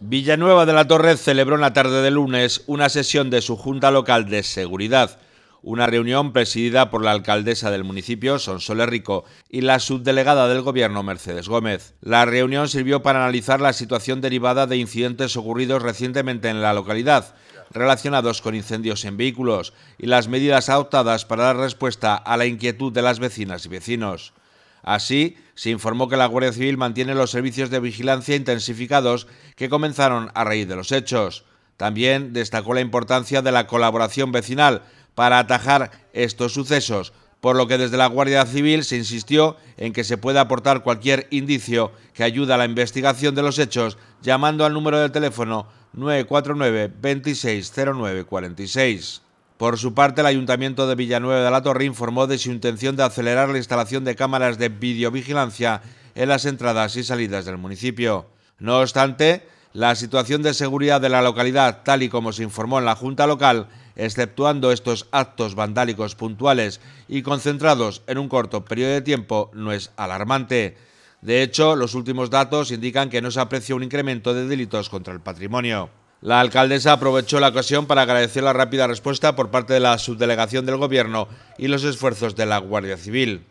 Villanueva de la Torre celebró en la tarde de lunes una sesión de su Junta Local de Seguridad, una reunión presidida por la alcaldesa del municipio, Sonsoles Rico, y la subdelegada del gobierno, Mercedes Gómez. La reunión sirvió para analizar la situación derivada de incidentes ocurridos recientemente en la localidad, relacionados con incendios en vehículos, y las medidas adoptadas para dar respuesta a la inquietud de las vecinas y vecinos. Así, se informó que la Guardia Civil mantiene los servicios de vigilancia intensificados que comenzaron a raíz de los hechos. También destacó la importancia de la colaboración vecinal para atajar estos sucesos, por lo que desde la Guardia Civil se insistió en que se pueda aportar cualquier indicio que ayude a la investigación de los hechos llamando al número de teléfono 949 260946. Por su parte, el Ayuntamiento de Villanueva de la Torre informó de su intención de acelerar la instalación de cámaras de videovigilancia en las entradas y salidas del municipio. No obstante, la situación de seguridad de la localidad, tal y como se informó en la Junta Local, exceptuando estos actos vandálicos puntuales y concentrados en un corto periodo de tiempo, no es alarmante. De hecho, los últimos datos indican que no se aprecia un incremento de delitos contra el patrimonio. La alcaldesa aprovechó la ocasión para agradecer la rápida respuesta por parte de la subdelegación del Gobierno y los esfuerzos de la Guardia Civil.